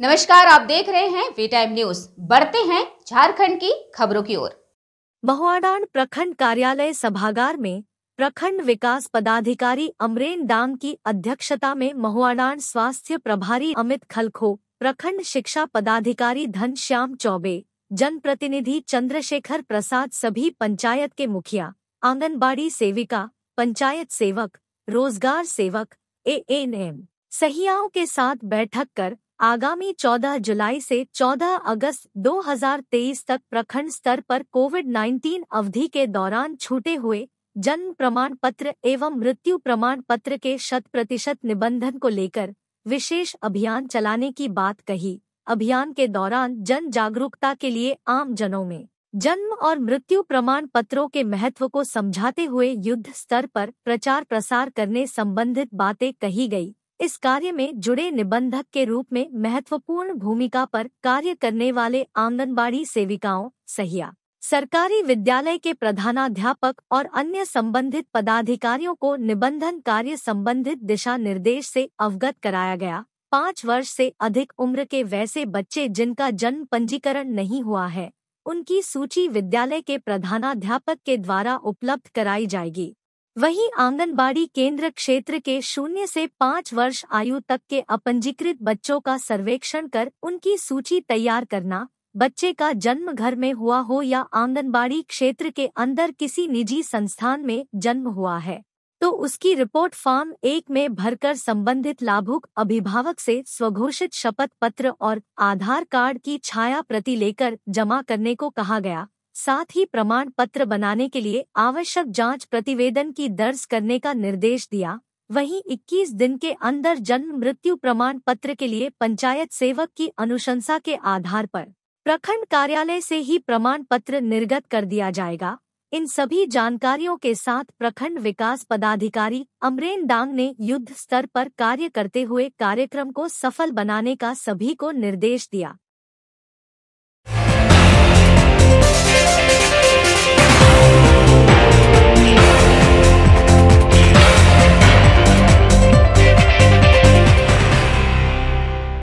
नमस्कार आप देख रहे हैं वी टाइम न्यूज बढ़ते हैं झारखंड की खबरों की ओर महुआडान प्रखंड कार्यालय सभागार में प्रखंड विकास पदाधिकारी अमरेन डांग की अध्यक्षता में महुआडान स्वास्थ्य प्रभारी अमित खलखो प्रखंड शिक्षा पदाधिकारी धनश्याम चौबे जनप्रतिनिधि चंद्रशेखर प्रसाद सभी पंचायत के मुखिया आंगनबाड़ी सेविका पंचायत सेवक रोजगार सेवक ए एन एम सहियाओं के साथ बैठक कर आगामी 14 जुलाई से 14 अगस्त 2023 तक प्रखंड स्तर पर कोविड 19 अवधि के दौरान छूटे हुए जन्म प्रमाण पत्र एवं मृत्यु प्रमाण पत्र के शत प्रतिशत निबंधन को लेकर विशेष अभियान चलाने की बात कही अभियान के दौरान जन जागरूकता के लिए आम जनों में जन्म और मृत्यु प्रमाण पत्रों के महत्व को समझाते हुए युद्ध स्तर पर प्रचार प्रसार करने संबंधित बातें कही गई इस कार्य में जुड़े निबंधक के रूप में महत्वपूर्ण भूमिका पर कार्य करने वाले आंगनबाड़ी सेविकाओं सहिया सरकारी विद्यालय के प्रधानाध्यापक और अन्य संबंधित पदाधिकारियों को निबंधन कार्य संबंधित दिशा निर्देश से अवगत कराया गया पाँच वर्ष से अधिक उम्र के वैसे बच्चे जिनका जन्म पंजीकरण नहीं हुआ है उनकी सूची विद्यालय के प्रधानाध्यापक के द्वारा उपलब्ध कराई जाएगी वहीं आंगनबाड़ी केंद्र क्षेत्र के शून्य से पाँच वर्ष आयु तक के अपंजीकृत बच्चों का सर्वेक्षण कर उनकी सूची तैयार करना बच्चे का जन्म घर में हुआ हो या आंगनबाड़ी क्षेत्र के अंदर किसी निजी संस्थान में जन्म हुआ है तो उसकी रिपोर्ट फॉर्म एक में भरकर संबंधित लाभुक अभिभावक से स्वघोषित शपथ पत्र और आधार कार्ड की छाया प्रति लेकर जमा करने को कहा गया साथ ही प्रमाण पत्र बनाने के लिए आवश्यक जांच प्रतिवेदन की दर्ज करने का निर्देश दिया वहीं 21 दिन के अंदर जन्म मृत्यु प्रमाण पत्र के लिए पंचायत सेवक की अनुशंसा के आधार पर प्रखंड कार्यालय से ही प्रमाण पत्र निर्गत कर दिया जाएगा इन सभी जानकारियों के साथ प्रखंड विकास पदाधिकारी अमरेन डांग ने युद्ध स्तर पर कार्य करते हुए कार्यक्रम को सफल बनाने का सभी को निर्देश दिया